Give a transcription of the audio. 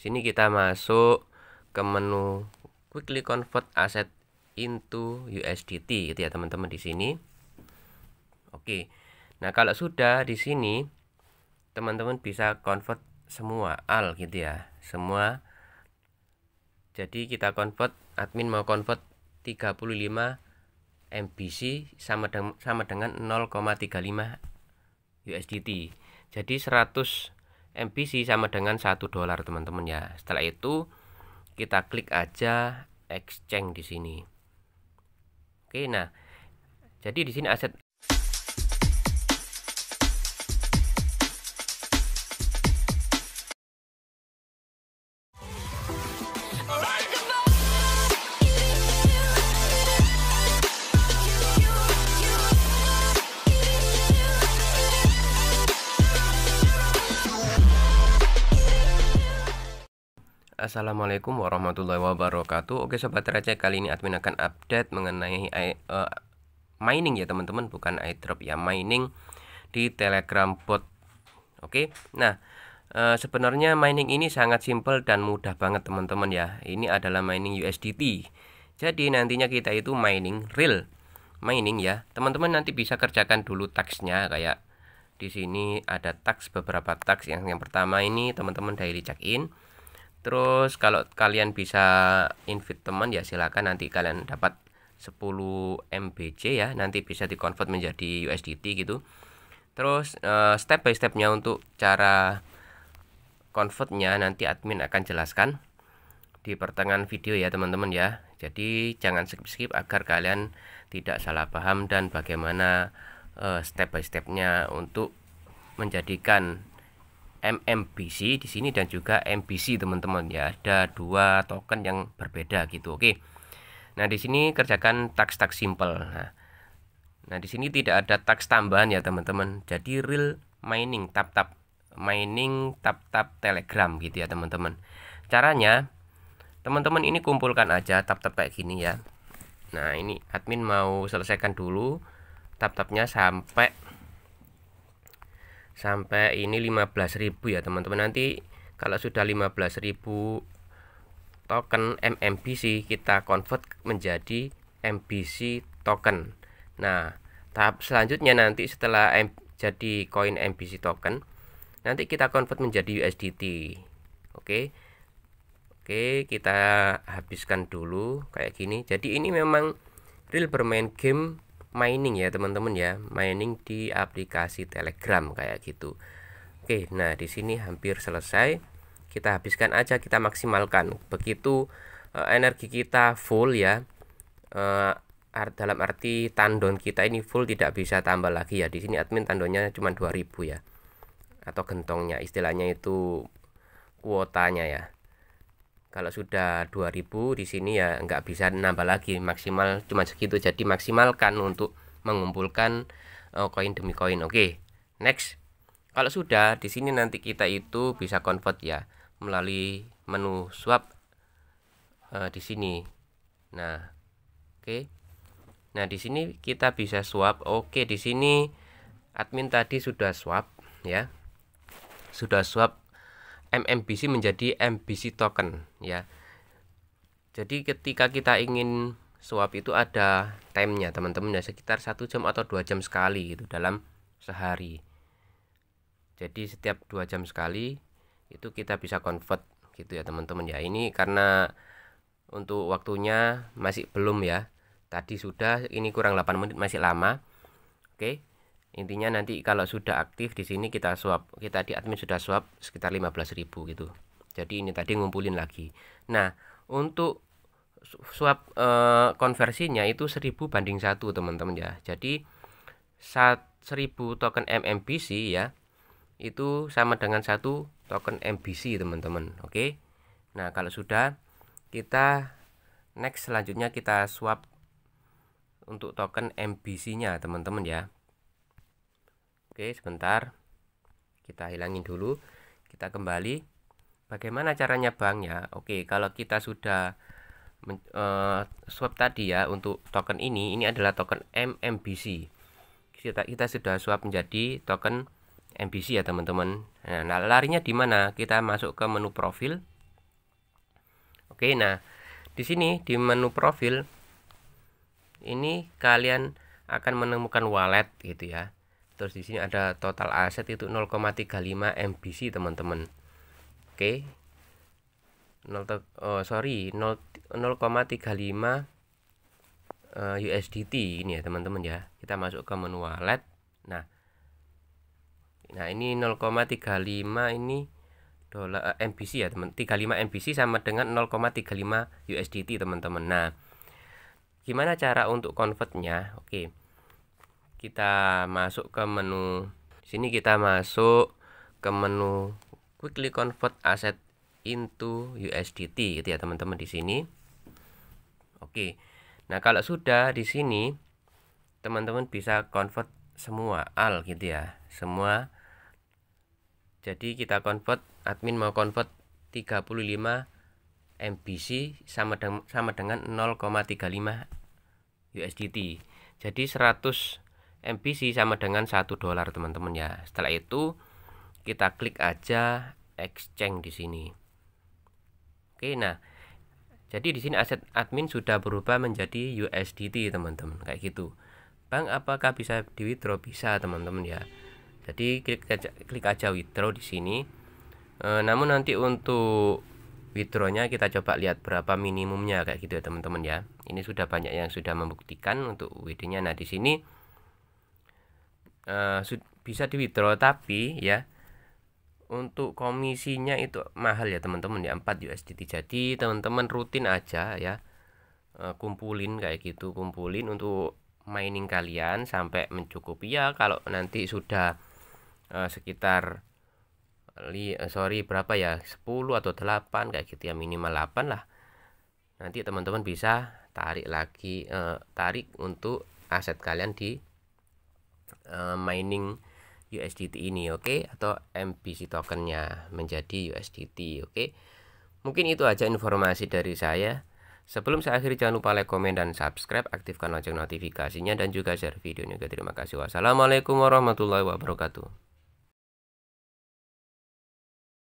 sini kita masuk ke menu quickly convert asset into USDT gitu ya teman-teman di sini oke nah kalau sudah di sini teman-teman bisa convert semua al gitu ya semua jadi kita convert admin mau convert 35 MBC sama dengan sama dengan 0,35 USDT jadi 100 MPC sama dengan satu dolar teman-teman ya setelah itu kita klik aja exchange di sini oke nah jadi di sini aset Assalamualaikum warahmatullahi wabarakatuh Oke Sobat Receh kali ini admin akan update mengenai uh, mining ya teman-teman Bukan airdrop ya mining di telegram bot Oke nah uh, sebenarnya mining ini sangat simple dan mudah banget teman-teman ya Ini adalah mining USDT Jadi nantinya kita itu mining real mining ya teman-teman nanti bisa kerjakan dulu taxnya kayak di sini ada tax beberapa tax yang yang pertama ini teman-teman daily check in Terus kalau kalian bisa invite teman ya silakan nanti kalian dapat 10 MBC ya nanti bisa di convert menjadi USDT gitu. Terus uh, step by stepnya untuk cara convertnya nanti admin akan jelaskan di pertengahan video ya teman-teman ya. Jadi jangan skip-skip agar kalian tidak salah paham dan bagaimana uh, step by stepnya untuk menjadikan MMBC di sini dan juga MBC teman-teman ya ada dua token yang berbeda gitu oke nah di sini kerjakan tax tax simple nah nah di sini tidak ada tax tambahan ya teman-teman jadi real mining tap tap mining tap tap telegram gitu ya teman-teman caranya teman-teman ini kumpulkan aja tap tap kayak gini ya nah ini admin mau selesaikan dulu tap tapnya sampai sampai ini 15.000 ya teman-teman nanti kalau sudah 15.000 token MMBC kita convert menjadi MBC token nah tahap selanjutnya nanti setelah M jadi koin MBC token nanti kita convert menjadi USDT oke Oke, kita habiskan dulu kayak gini. Jadi ini memang real bermain game mining ya teman-teman ya mining di aplikasi telegram kayak gitu oke nah di sini hampir selesai kita habiskan aja kita maksimalkan begitu e, energi kita full ya e, eh, art, dalam arti tandon kita ini full tidak bisa tambah lagi ya di sini admin tandonnya cuma 2000 ya atau gentongnya istilahnya itu kuotanya ya kalau sudah 2000 di sini ya nggak bisa nambah lagi maksimal cuma segitu jadi maksimalkan untuk mengumpulkan eh, koin uh, demi koin oke okay, next kalau sudah di sini nanti kita itu bisa convert ya melalui menu swap uh, di sini nah oke okay. nah di sini kita bisa swap oke okay, di sini admin tadi sudah swap ya sudah swap MMBC menjadi MBC token ya. Jadi ketika kita ingin swap itu ada time-nya teman-teman ya sekitar satu jam atau dua jam sekali gitu dalam sehari. Jadi setiap dua jam sekali itu kita bisa convert gitu ya teman-teman ya. Ini karena untuk waktunya masih belum ya. Tadi sudah ini kurang 8 menit masih lama. Oke intinya nanti kalau sudah aktif di sini kita swap kita di admin sudah swap sekitar 15.000 gitu jadi ini tadi ngumpulin lagi nah untuk swap e, konversinya itu 1000 banding satu teman-teman ya jadi saat 1000 token MMBC ya itu sama dengan satu token MBC teman-teman oke nah kalau sudah kita next selanjutnya kita swap untuk token MBC nya teman-teman ya Oke, sebentar. Kita hilangin dulu. Kita kembali. Bagaimana caranya bang ya Oke, kalau kita sudah men, uh, swap tadi ya untuk token ini, ini adalah token MMBC. Kita kita sudah swap menjadi token MBC ya, teman-teman. Nah, larinya di mana? Kita masuk ke menu profil. Oke, nah di sini di menu profil ini kalian akan menemukan wallet gitu ya terus di sini ada total aset itu 0,35 MBC teman-teman oke 0 oh, sorry 0,35 eh, USDT ini ya teman-teman ya kita masuk ke menu wallet nah nah ini 0,35 ini dolar eh, MBC ya teman 35 MBC sama dengan 0,35 USDT teman-teman nah gimana cara untuk convertnya oke kita masuk ke menu sini kita masuk ke menu quickly convert asset into USDT gitu ya teman-teman di sini oke nah kalau sudah di sini teman-teman bisa convert semua al gitu ya semua jadi kita convert admin mau convert 35 MBC sama dengan sama dengan 0,35 USDT jadi 100 MPC sama dengan satu dolar teman-teman ya setelah itu kita klik aja exchange di sini oke nah jadi di sini aset admin sudah berubah menjadi USDT teman-teman kayak gitu Bang apakah bisa di withdraw bisa teman-teman ya jadi klik aja, klik aja withdraw di sini e, namun nanti untuk withdrawnya kita coba lihat berapa minimumnya kayak gitu ya teman-teman ya ini sudah banyak yang sudah membuktikan untuk WD nya nah di sini uh, bisa di withdraw tapi ya untuk komisinya itu mahal ya teman-teman ya 4 USDT jadi teman-teman rutin aja ya eh, kumpulin kayak gitu kumpulin untuk mining kalian sampai mencukupi ya kalau nanti sudah uh, sekitar li, uh, sorry berapa ya 10 atau 8 kayak gitu ya minimal 8 lah nanti teman-teman bisa tarik lagi tarik untuk aset kalian di Eh, mining USDT ini oke okay? atau MPC tokennya menjadi USDT oke okay? mungkin itu aja informasi dari saya sebelum saya akhiri jangan lupa like komen dan subscribe aktifkan lonceng notifikasinya dan juga share video ini terima kasih wassalamualaikum warahmatullahi wabarakatuh